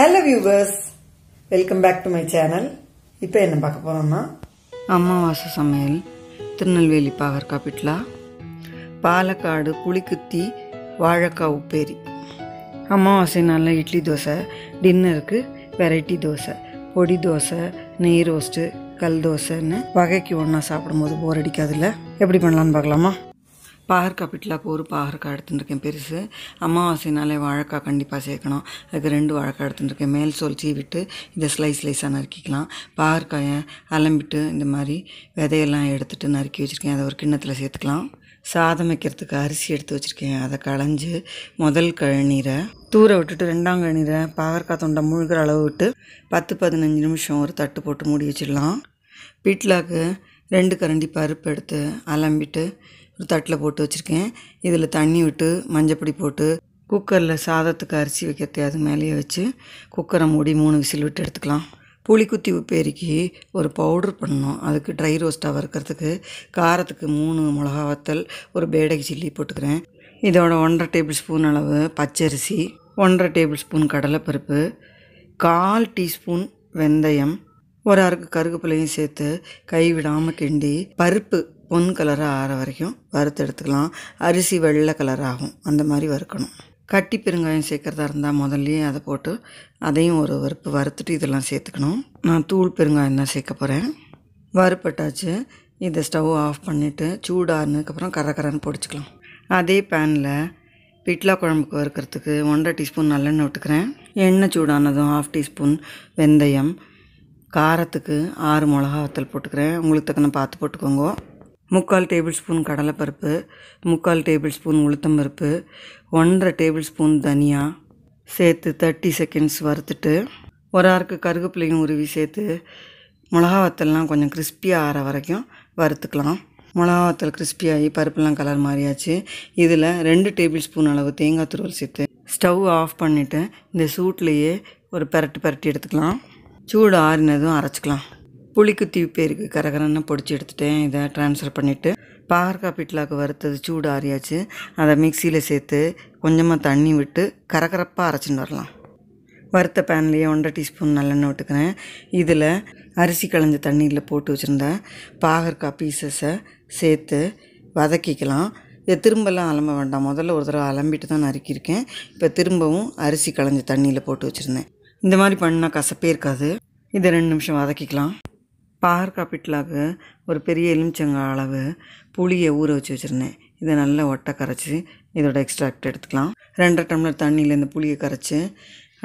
hello viewers welcome back to my channel இப்போ என்ன பார்க்க போகிறோம்னா அமாவாசை சமையல் திருநெல்வேலி பாகற்காய் பிட்லா பாலக்காடு புளிக்குத்தி வாழைக்காய் உப்பேரி அமாவாசை நாளில் இட்லி தோசை டின்னருக்கு வெரைட்டி தோசை பொடி தோசை நெய் ரோஸ்ட்டு கல் தோசைன்னு வகைக்கு ஒன்றா சாப்பிடும்போது போர் அடிக்காதுல்ல எப்படி பண்ணலான்னு பார்க்கலாமா பாகற்காய் பிட்டில் இப்போ ஒரு பாகற்காய் எடுத்துட்டுருக்கேன் பெருசு அமாவாசைனாலே வாழைக்காய் கண்டிப்பாக சேர்க்கணும் அதுக்கு ரெண்டு வாழைக்காய் எடுத்துட்டுருக்கேன் மேல் சோல் சீவிட்டு இதை ஸ்லைஸ் ஸ்லைஸாக நறுக்கிக்கலாம் பாகற்காயை அலம்பிட்டு இந்த மாதிரி விதையெல்லாம் எடுத்துகிட்டு நறுக்கி வச்சுருக்கேன் அதை ஒரு கிண்ணத்தில் சேர்த்துக்கலாம் சாதம் வைக்கிறதுக்கு அரிசி எடுத்து வச்சுருக்கேன் அதை களைஞ்சு முதல் கழநீரை தூர விட்டுட்டு ரெண்டாம் கழநீரை பாகற்காய் தொண்டை முழுகிற அளவு விட்டு பத்து பதினஞ்சு நிமிஷம் ஒரு தட்டு போட்டு மூடி வச்சிடலாம் பிட்லாக்கு ரெண்டு கரண்டி பருப்பு எடுத்து அலம்பிட்டு ஒரு தட்டில் போட்டு வச்சுருக்கேன் இதில் தண்ணி விட்டு மஞ்சப்பொடி போட்டு குக்கரில் சாதத்துக்கு அரிசி வைக்கிறதே அது மேலேயே வச்சு குக்கரை மூடி மூணு விசில் விட்டு எடுத்துக்கலாம் புளிக்குத்தி உப்பேரிக்கு ஒரு பவுட்ரு பண்ணணும் அதுக்கு ட்ரை ரோஸ்ட்டாக வறுக்கிறதுக்கு காரத்துக்கு மூணு மிளகா வத்தல் ஒரு பேடகி சில்லி போட்டுக்கிறேன் இதோட ஒன்றரை டேபிள் ஸ்பூன் அளவு பச்சரிசி ஒன்றரை டேபிள் ஸ்பூன் கடலைப்பருப்பு கால் டீஸ்பூன் வெந்தயம் ஒரு அறுக்கு கருகுப்பிலையும் சேர்த்து கைவிடாமல் கிண்டி பருப்பு பொன் கலராக ஆற வரைக்கும் வறுத்து எடுத்துக்கலாம் அரிசி வெள்ளை கலர் ஆகும் அந்த மாதிரி வறுக்கணும் கட்டி பெருங்காயம் சேர்க்குறதா இருந்தால் முதல்லையே அதை போட்டு அதையும் ஒரு வறுப்பு வறுத்துட்டு இதெல்லாம் சேர்த்துக்கணும் நான் தூள் பெருங்காயம் தான் சேர்க்க போகிறேன் வறுப்பட்டாச்சு இதை ஸ்டவ் ஆஃப் பண்ணிவிட்டு சூடானதுக்கப்புறம் கரக்கரன்னு பொடிச்சிக்கலாம் அதே பேனில் பிட்லா குழம்புக்கு வறுக்கிறதுக்கு ஒன்றரை டீஸ்பூன் நல்லெண்ணெய் விட்டுக்கிறேன் எண்ணெய் சூடானதும் ஆஃப் டீஸ்பூன் வெந்தயம் காரத்துக்கு ஆறு மிளகா போட்டுக்கிறேன் உங்களுக்கு தக்கன பார்த்து போட்டுக்கோங்க முக்கால் டேபிள் ஸ்பூன் கடலைப்பருப்பு முக்கால் டேபிள் ஸ்பூன் உளுத்தம் பருப்பு ஒன்றரை டேபிள் ஸ்பூன் தனியா சேர்த்து தேர்ட்டி செகண்ட்ஸ் வறுத்துட்டு ஒரு ஆறுக்கு கருகப்பிள்ளையும் உருவி சேர்த்து மிளகா வத்தல்லாம் கொஞ்சம் கிறிஸ்பியாக ஆற வரைக்கும் வறுத்துக்கலாம் மிளகா வத்தல் கிறிஸ்பியாகி பருப்புலாம் கலர் மாறியாச்சு இதில் ரெண்டு டேபிள் ஸ்பூன் அளவு தேங்காய் துருவல் சேர்த்து ஸ்டவ் ஆஃப் பண்ணிவிட்டு இந்த சூட்லேயே ஒரு பெரட்டு பெரட்டி எடுத்துக்கலாம் சூடு ஆறினதும் அரைச்சிக்கலாம் புளிக்குத்தீவு பேருக்கு கரகரன்னு பொடிச்சு எடுத்துட்டேன் இதை ட்ரான்ஸ்ஃபர் பண்ணிவிட்டு பாகற்காய் பிட்லாக்கு வறுத்தது சூடு ஆறியாச்சு அதை மிக்சியில் சேர்த்து கொஞ்சமாக தண்ணி விட்டு கரகரப்பாக அரைச்சின்னு வரலாம் வறுத்த பேன்லேயே ஒன்றரை டீஸ்பூன் நல்லெண்ணெய் விட்டுக்கிறேன் இதில் அரிசி களைஞ்ச தண்ணியில் போட்டு வச்சுருந்த பாகற்காய் பீசஸை சேர்த்து வதக்கிக்கலாம் இதை திரும்பலாம் அலம்ப வேண்டாம் முதல்ல ஒரு தடவை அலம்பிட்டு தான் நறுக்கியிருக்கேன் இப்போ திரும்பவும் அரிசி களைஞ்ச தண்ணியில் போட்டு வச்சுருந்தேன் இந்த மாதிரி பண்ணால் கசப்பே இருக்காது இதை ரெண்டு நிமிஷம் வதக்கிக்கலாம் பார் காப்பீட்டிலாக ஒரு பெரிய எலுமிச்சங்க அளவு புளியை ஊற வச்சு வச்சுருந்தேன் இதை நல்லா ஒட்டை கரைச்சி இதோட எக்ஸ்ட்ராக்ட் எடுத்துக்கலாம் ரெண்டரை டம்ளர் தண்ணியில் இந்த புளியை கரைச்சி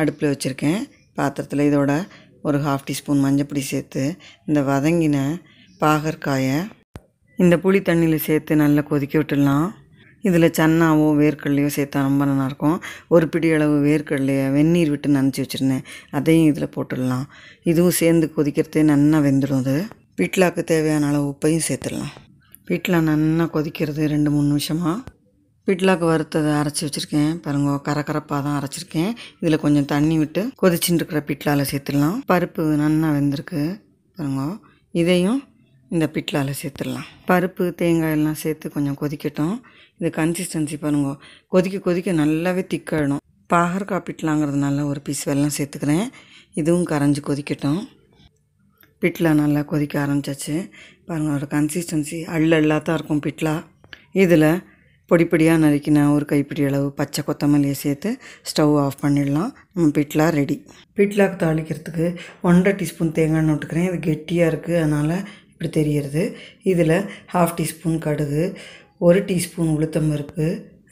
அடுப்பில் வச்சுருக்கேன் பாத்திரத்தில் இதோட ஒரு ஹாஃப் டீஸ்பூன் மஞ்சப்பொடி சேர்த்து இந்த வதங்கின பாகற்காயை இந்த புளி தண்ணியில் சேர்த்து நல்லா கொதிக்க விட்டுடலாம் இதில் சன்னாவோ வேர்க்கடலையோ சேர்த்தா ரொம்ப நல்லாயிருக்கும் ஒரு பிடி அளவு வேர்க்கடலையை வெந்நீர் விட்டு நனைச்சி வச்சுருந்தேன் அதையும் இதில் போட்டுடலாம் இதுவும் சேர்ந்து கொதிக்கிறதே நல்லா வெந்துடும் அது பிட்லாக்கு தேவையான அளவு உப்பையும் சேர்த்துடலாம் பிட்லா நல்லா கொதிக்கிறது ரெண்டு மூணு நிமிஷமாக பிட்லாக்கு வறுத்ததை அரைச்சி வச்சுருக்கேன் பாருங்க கரக்கரப்பாக தான் அரைச்சிருக்கேன் இதில் கொஞ்சம் தண்ணி விட்டு கொதிச்சுட்டு இருக்கிற பிட்லாவில் சேர்த்துடலாம் பருப்பு நல்லா வெந்திருக்கு பாருங்க இதையும் இந்த பிட்லால் சேர்த்துடலாம் பருப்பு தேங்காய் எல்லாம் சேர்த்து கொஞ்சம் கொதிக்கட்டும் இது கன்சிஸ்டன்சி பாருங்க கொதிக்க கொதிக்க நல்லாவே திக்காயிடும் பாகற்காய் பிட்லாங்கிறதுனால ஒரு பீஸ் வெள்ளம் சேர்த்துக்கிறேன் இதுவும் கரைஞ்சி கொதிக்கட்டும் பிட்லா நல்லா கொதிக்க ஆரம்பிச்சாச்சு பாருங்கள் ஒரு கன்சிஸ்டன்சி அள்ளல்லாக தான் இருக்கும் பிட்லா இதில் பொடிப்பொடியாக நறுக்கின ஒரு கைப்பிடி அளவு பச்சை கொத்தமல்லியை சேர்த்து ஸ்டவ் ஆஃப் பண்ணிடலாம் நம்ம பிட்லா ரெடி பிட்லாக்கு தாளிக்கிறதுக்கு ஒன்றரை டீஸ்பூன் தேங்காய் நோட்டுக்கிறேன் இது கெட்டியாக இருக்குது அதனால் இப்படி தெரியறது இதில் ஹாஃப் டீஸ்பூன் கடுகு ஒரு டீஸ்பூன் உளுத்தம் பருப்பு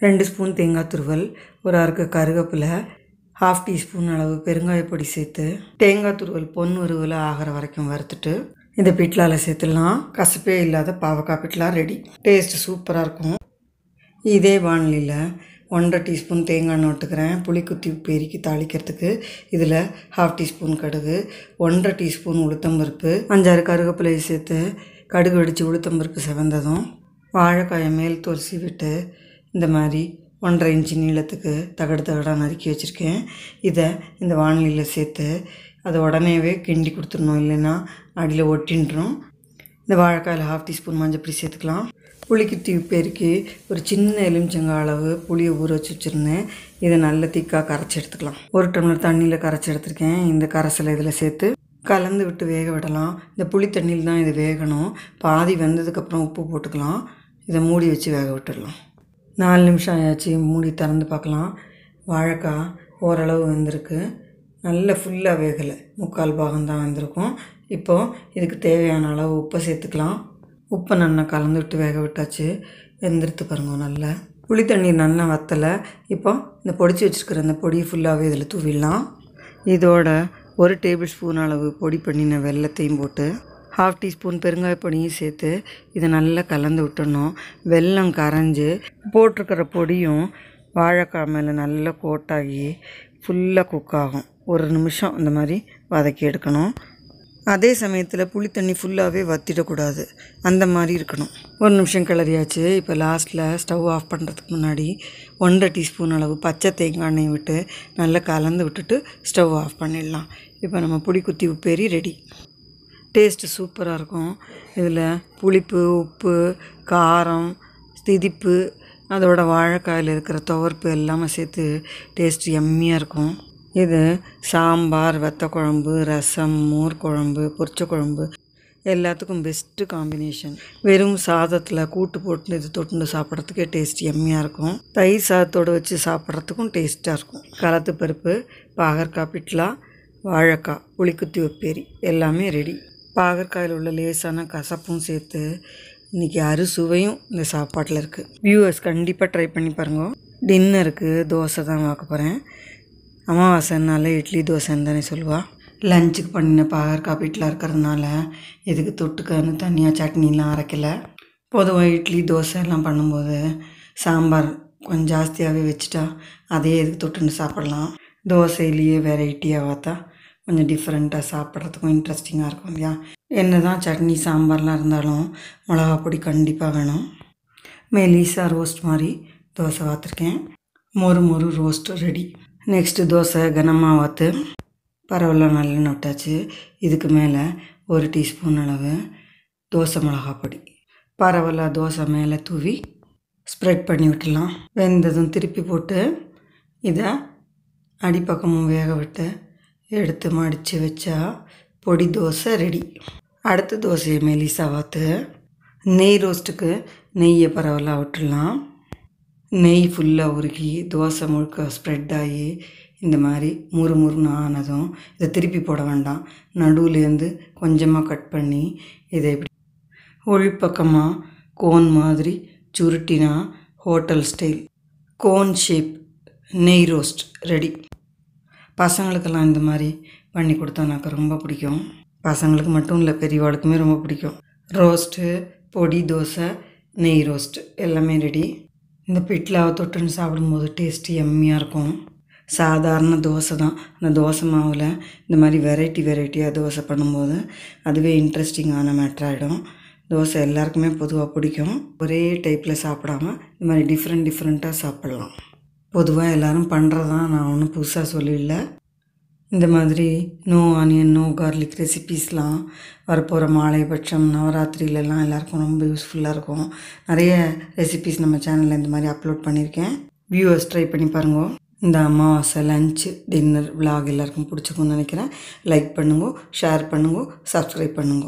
ரெண்டு ஸ்பூன் தேங்காய் துருவல் ஒரு அறுக்கு கருவேப்பிலை ஹாஃப் டீஸ்பூன் அளவு பெருங்காயப்பொடி சேர்த்து தேங்காய் துருவல் பொன் உருவில் ஆகிற வரைக்கும் வறுத்துட்டு இந்த பிட்லாவில் சேர்த்துடலாம் கசப்பே இல்லாத பாவக்காய் பிட்லாம் ரெடி டேஸ்ட்டு சூப்பராக இருக்கும் இதே வானிலையில் ஒன்றரை டீஸ்பூன் தேங்காய் எண்ணெய் புளிக்குத்தி பெருக்கி தாளிக்கிறதுக்கு இதில் ஹாஃப் டீஸ்பூன் கடுகு ஒன்றரை டீஸ்பூன் உளுத்தம்பருப்பு அஞ்சாறு கருவேப்பிலையை சேர்த்து கடுகு வெடித்து உளுத்தம்பருப்பு செவந்ததும் வாழைக்காயை மேல் துளசி விட்டு இந்த மாதிரி ஒன்றரை இன்ச்சு நீளத்துக்கு தகடு தகடாக நறுக்கி வச்சுருக்கேன் இதை இந்த வானிலையில் சேர்த்து அதை உடனேவே கிண்டி கொடுத்துடணும் இல்லைன்னா அடியில் ஒட்டின்றோம் இந்த வாழைக்காயில் ஹாஃப் டீஸ்பூன் மஞ்சள் சேர்த்துக்கலாம் புளிக்கு பேருக்கு ஒரு சின்ன எலுமிச்சங்காய் அளவு புளியை ஊற வச்சு வச்சுருந்தேன் இதை நல்ல திக்காக கரைச்சி எடுத்துக்கலாம் ஒரு டம்ளர் தண்ணியில் கரைச்சி எடுத்துருக்கேன் இந்த கரைசலை இதில் சேர்த்து கலந்து விட்டு வேக விடலாம் இந்த புளி தண்ணியில் தான் இது வேகணும் பாதி வெந்ததுக்கப்புறம் உப்பு போட்டுக்கலாம் இதை மூடி வச்சு வேக விட்டுடலாம் நாலு நிமிஷம் ஆயாச்சு மூடி திறந்து பார்க்கலாம் வாழைக்காய் ஓரளவு வெந்திருக்கு நல்ல ஃபுல்லாக வேகலை முக்கால் பாகம் தான் வந்திருக்கும் இப்போது இதுக்கு தேவையான அளவு உப்பை சேர்த்துக்கலாம் உப்பை நல்லா கலந்து விட்டு வேக விட்டாச்சு வெந்துடுத்து பாருங்க நல்லா புளி தண்ணீர் நல்லா வத்தலை இப்போ இந்த பொடிச்சு வச்சுருக்கிற அந்த பொடியை ஃபுல்லாகவே இதில் தூவிடலாம் இதோட ஒரு டேபிள் ஸ்பூன் அளவு பொடி பண்ணின வெள்ளத்தையும் போட்டு ஹாஃப் டீஸ்பூன் பொடியும் சேர்த்து இதை நல்லா கலந்து விட்டணும் வெல்லம் கரைஞ்சி போட்டிருக்கிற பொடியும் வாழைக்காய் மேலே நல்லா கோட்டாகி ஃபுல்லாக குக் ஆகும் ஒரு நிமிஷம் இந்த மாதிரி வதக்கி எடுக்கணும் அதே சமயத்தில் புளி தண்ணி ஃபுல்லாகவே வற்றிடக்கூடாது அந்த மாதிரி இருக்கணும் ஒரு நிமிஷம் கிளறியாச்சு இப்போ லாஸ்ட்டில் ஸ்டவ் ஆஃப் பண்ணுறதுக்கு முன்னாடி ஒன்றரை டீஸ்பூன் அளவு பச்சை தேங்காய் எண்ணெய் விட்டு நல்லா கலந்து விட்டுட்டு ஸ்டவ் ஆஃப் பண்ணிடலாம் இப்போ நம்ம புளி குத்தி உப்பேரி ரெடி டேஸ்ட்டு சூப்பராக இருக்கும் இதில் புளிப்பு உப்பு காரம் திதிப்பு அதோட வாழைக்காயில் இருக்கிற துவர்ப்பு எல்லாமே சேர்த்து டேஸ்ட் எம்மியாக இருக்கும் இது சாம்பார் வெத்த குழம்பு ரசம் மோர் குழம்பு பொரிச்ச குழம்பு எல்லாத்துக்கும் பெஸ்ட்டு காம்பினேஷன் வெறும் சாதத்தில் கூட்டு போட்டு இது தொட்டுண்டு சாப்பிட்றதுக்கே டேஸ்ட் எம்மியாக இருக்கும் தயிர் சாதத்தோடு வச்சு சாப்பிட்றதுக்கும் டேஸ்ட்டாக இருக்கும் கலத்து பருப்பு பாகற்காய் பிட்லா வாழைக்காய் புளிக்குத்தி உப்பேரி எல்லாமே ரெடி பாகற்காயில் உள்ள லேசான கசப்பும் சேர்த்து இன்றைக்கி அறுசுவையும் இந்த சாப்பாட்டில் இருக்குது வியூவர்ஸ் கண்டிப்பாக ட்ரை பண்ணி பாருங்க டின்னருக்கு தோசை தான் வாக்க போகிறேன் அமாவாசைனாலே இட்லி தோசைன்னு தானே சொல்லுவாள் லஞ்சுக்கு பண்ணின பாகற்காய் வீட்டில் இருக்கிறதுனால எதுக்கு தொட்டுக்கன்னு தனியாக சட்னிலாம் அரைக்கலை பொதுவாக இட்லி தோசை எல்லாம் பண்ணும்போது சாம்பார் கொஞ்சம் ஜாஸ்தியாகவே வச்சுட்டா அதே இதுக்கு தொட்டுன்னு சாப்பிட்லாம் தோசையிலேயே வெரைட்டியாக பார்த்தா கொஞ்சம் டிஃப்ரெண்ட்டாக சாப்பிட்றதுக்கும் இன்ட்ரெஸ்டிங்காக இருக்கும் இல்லையா என்ன தான் சட்னி சாம்பார்லாம் இருந்தாலும் மிளகா பொடி கண்டிப்பாக வேணும் மெலிசா ரோஸ்ட் மாதிரி தோசை பார்த்துருக்கேன் மொறு மொறு ரோஸ்ட்டு ரெடி நெக்ஸ்ட்டு தோசை கனமாக வாத்து பரவலாக நல்லெண்ணெய் விட்டாச்சு இதுக்கு மேலே ஒரு டீஸ்பூன் அளவு தோசை மிளகா பொடி பரவலாக தோசை மேலே தூவி ஸ்ப்ரெட் பண்ணி விட்டுலாம் வெந்ததும் திருப்பி போட்டு இதை அடிப்பக்கமும் வேக விட்டு எடுத்து மடித்து வச்சா பொடி தோசை ரெடி அடுத்த தோசையை மெலிசா வாத்து நெய் ரோஸ்ட்டுக்கு நெய்யை பரவலாக விட்டுடலாம் நெய் ஃபுல்லாக உருகி தோசை முழுக்க ஸ்ப்ரெட் ஆகி இந்த மாதிரி முறு முறுன்னு ஆனதும் இதை திருப்பி போட வேண்டாம் நடுவுலேருந்து கொஞ்சமாக கட் பண்ணி இதை இப்படி ஒழிப்பக்கமாக கோன் மாதிரி சுருட்டினா ஹோட்டல் ஸ்டைல் கோன் ஷேப் நெய் ரோஸ்ட் ரெடி பசங்களுக்கெல்லாம் இந்த மாதிரி பண்ணி எனக்கு ரொம்ப பிடிக்கும் பசங்களுக்கு மட்டும் இல்லை பெரியவாளுக்குமே ரொம்ப பிடிக்கும் ரோஸ்ட்டு பொடி தோசை நெய் ரோஸ்ட் எல்லாமே ரெடி இந்த பிட்லாவை தொட்டுன்னு சாப்பிடும்போது டேஸ்ட்டு எம்மியாக இருக்கும் சாதாரண தோசை தான் அந்த தோசை மாவில் இந்த மாதிரி வெரைட்டி வெரைட்டியாக தோசை பண்ணும்போது அதுவே இன்ட்ரெஸ்டிங்கான மேட்ராகிடும் தோசை எல்லாருக்குமே பொதுவாக பிடிக்கும் ஒரே டைப்பில் சாப்பிடாம இந்த மாதிரி டிஃப்ரெண்ட் டிஃப்ரெண்ட்டாக சாப்பிட்லாம் பொதுவாக எல்லோரும் பண்ணுறது தான் நான் ஒன்றும் புதுசாக சொல்லல இந்த மாதிரி நோ ஆனியன் நோ கார்லிக் ரெசிபீஸ்லாம் வரப்போகிற மாலை பட்சம் நவராத்திரிலலாம் எல்லாருக்கும் ரொம்ப யூஸ்ஃபுல்லாக இருக்கும் நிறைய ரெசிபீஸ் நம்ம சேனலில் இந்த மாதிரி அப்லோட் பண்ணியிருக்கேன் வியூவர்ஸ் ட்ரை பண்ணி பாருங்க இந்த அமாவாசை லஞ்சு டின்னர் விலாக் எல்லாருக்கும் பிடிச்சிக்கும்னு நினைக்கிறேன் லைக் பண்ணுங்க ஷேர் பண்ணுங்க சப்ஸ்கிரைப் பண்ணுங்க